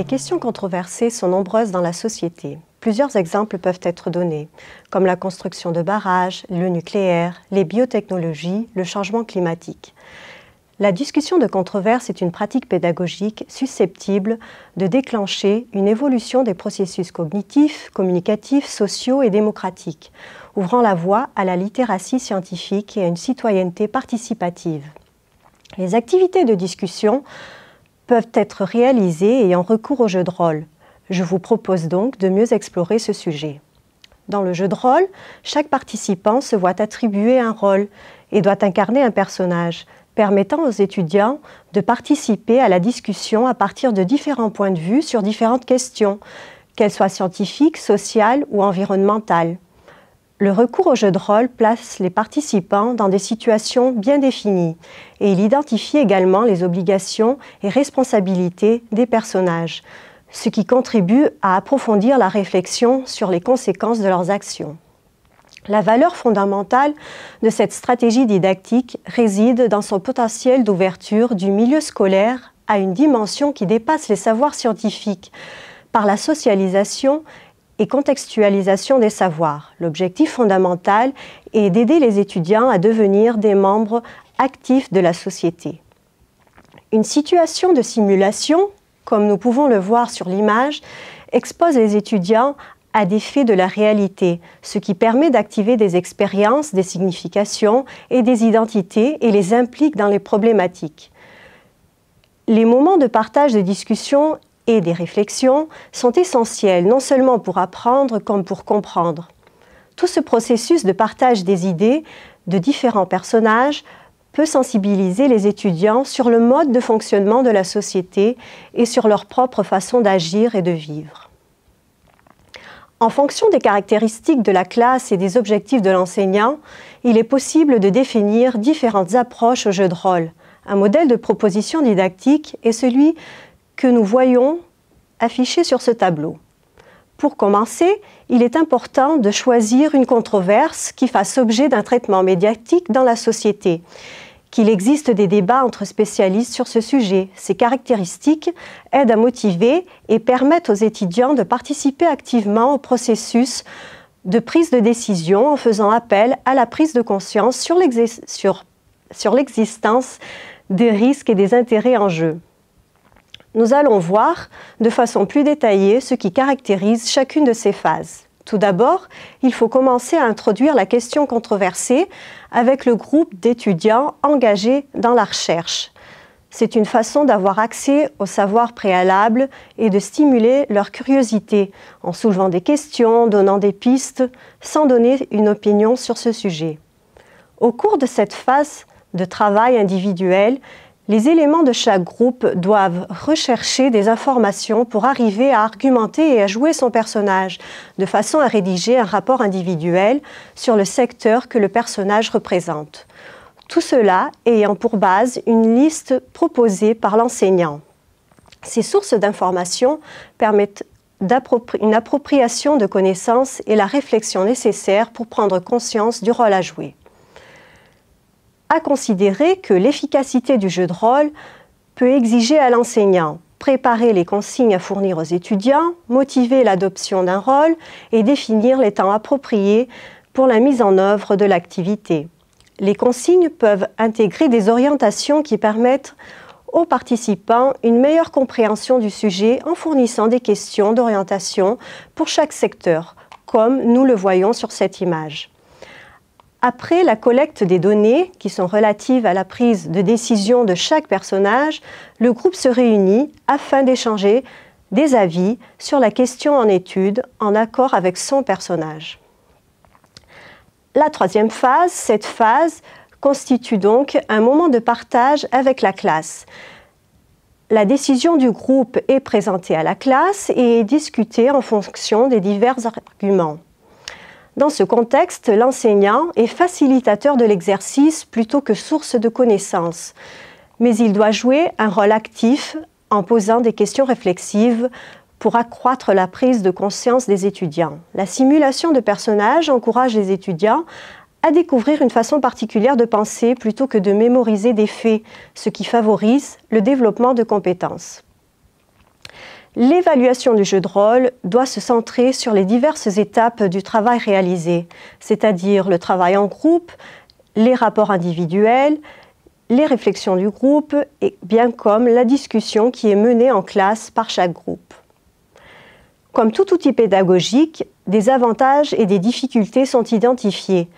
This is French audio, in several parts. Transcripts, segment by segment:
Les questions controversées sont nombreuses dans la société. Plusieurs exemples peuvent être donnés, comme la construction de barrages, le nucléaire, les biotechnologies, le changement climatique. La discussion de controverses est une pratique pédagogique susceptible de déclencher une évolution des processus cognitifs, communicatifs, sociaux et démocratiques, ouvrant la voie à la littératie scientifique et à une citoyenneté participative. Les activités de discussion peuvent être réalisées en recours au jeu de rôle. Je vous propose donc de mieux explorer ce sujet. Dans le jeu de rôle, chaque participant se voit attribuer un rôle et doit incarner un personnage, permettant aux étudiants de participer à la discussion à partir de différents points de vue sur différentes questions, qu'elles soient scientifiques, sociales ou environnementales. Le recours au jeu de rôle place les participants dans des situations bien définies et il identifie également les obligations et responsabilités des personnages, ce qui contribue à approfondir la réflexion sur les conséquences de leurs actions. La valeur fondamentale de cette stratégie didactique réside dans son potentiel d'ouverture du milieu scolaire à une dimension qui dépasse les savoirs scientifiques par la socialisation et contextualisation des savoirs. L'objectif fondamental est d'aider les étudiants à devenir des membres actifs de la société. Une situation de simulation, comme nous pouvons le voir sur l'image, expose les étudiants à des faits de la réalité, ce qui permet d'activer des expériences, des significations et des identités et les implique dans les problématiques. Les moments de partage de discussion des réflexions sont essentielles non seulement pour apprendre comme pour comprendre. Tout ce processus de partage des idées de différents personnages peut sensibiliser les étudiants sur le mode de fonctionnement de la société et sur leur propre façon d'agir et de vivre. En fonction des caractéristiques de la classe et des objectifs de l'enseignant, il est possible de définir différentes approches au jeu de rôle. Un modèle de proposition didactique est celui que nous voyons affichés sur ce tableau. Pour commencer, il est important de choisir une controverse qui fasse objet d'un traitement médiatique dans la société. Qu'il existe des débats entre spécialistes sur ce sujet, Ces caractéristiques aident à motiver et permettent aux étudiants de participer activement au processus de prise de décision en faisant appel à la prise de conscience sur l'existence des risques et des intérêts en jeu. Nous allons voir de façon plus détaillée ce qui caractérise chacune de ces phases. Tout d'abord, il faut commencer à introduire la question controversée avec le groupe d'étudiants engagés dans la recherche. C'est une façon d'avoir accès au savoir préalable et de stimuler leur curiosité en soulevant des questions, donnant des pistes, sans donner une opinion sur ce sujet. Au cours de cette phase de travail individuel, les éléments de chaque groupe doivent rechercher des informations pour arriver à argumenter et à jouer son personnage, de façon à rédiger un rapport individuel sur le secteur que le personnage représente. Tout cela ayant pour base une liste proposée par l'enseignant. Ces sources d'informations permettent une appropriation de connaissances et la réflexion nécessaire pour prendre conscience du rôle à jouer à considérer que l'efficacité du jeu de rôle peut exiger à l'enseignant préparer les consignes à fournir aux étudiants, motiver l'adoption d'un rôle et définir les temps appropriés pour la mise en œuvre de l'activité. Les consignes peuvent intégrer des orientations qui permettent aux participants une meilleure compréhension du sujet en fournissant des questions d'orientation pour chaque secteur, comme nous le voyons sur cette image. Après la collecte des données qui sont relatives à la prise de décision de chaque personnage, le groupe se réunit afin d'échanger des avis sur la question en étude en accord avec son personnage. La troisième phase, cette phase constitue donc un moment de partage avec la classe. La décision du groupe est présentée à la classe et est discutée en fonction des divers arguments. Dans ce contexte, l'enseignant est facilitateur de l'exercice plutôt que source de connaissances, mais il doit jouer un rôle actif en posant des questions réflexives pour accroître la prise de conscience des étudiants. La simulation de personnages encourage les étudiants à découvrir une façon particulière de penser plutôt que de mémoriser des faits, ce qui favorise le développement de compétences. L'évaluation du jeu de rôle doit se centrer sur les diverses étapes du travail réalisé, c'est-à-dire le travail en groupe, les rapports individuels, les réflexions du groupe, et bien comme la discussion qui est menée en classe par chaque groupe. Comme tout outil pédagogique, des avantages et des difficultés sont identifiés.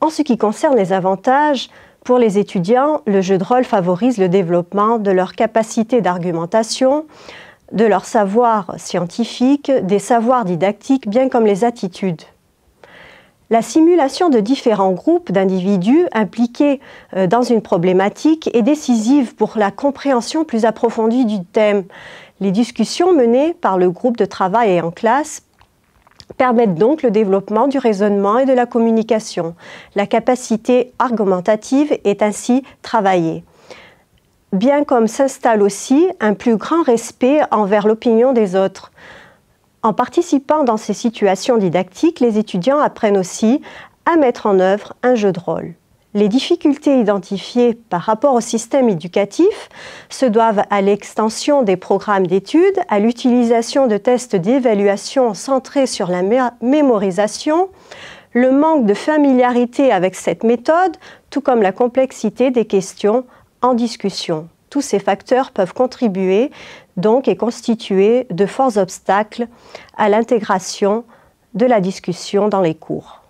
En ce qui concerne les avantages, pour les étudiants, le jeu de rôle favorise le développement de leur capacité d'argumentation, de leurs savoirs scientifiques, des savoirs didactiques, bien comme les attitudes. La simulation de différents groupes d'individus impliqués euh, dans une problématique est décisive pour la compréhension plus approfondie du thème. Les discussions menées par le groupe de travail et en classe permettent donc le développement du raisonnement et de la communication. La capacité argumentative est ainsi travaillée bien comme s'installe aussi un plus grand respect envers l'opinion des autres. En participant dans ces situations didactiques, les étudiants apprennent aussi à mettre en œuvre un jeu de rôle. Les difficultés identifiées par rapport au système éducatif se doivent à l'extension des programmes d'études, à l'utilisation de tests d'évaluation centrés sur la mémorisation, le manque de familiarité avec cette méthode, tout comme la complexité des questions en discussion. Tous ces facteurs peuvent contribuer donc et constituer de forts obstacles à l'intégration de la discussion dans les cours.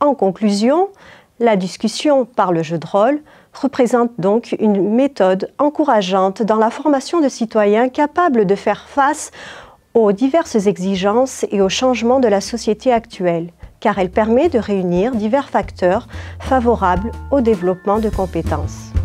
En conclusion, la discussion par le jeu de rôle représente donc une méthode encourageante dans la formation de citoyens capables de faire face aux diverses exigences et aux changements de la société actuelle, car elle permet de réunir divers facteurs favorables au développement de compétences.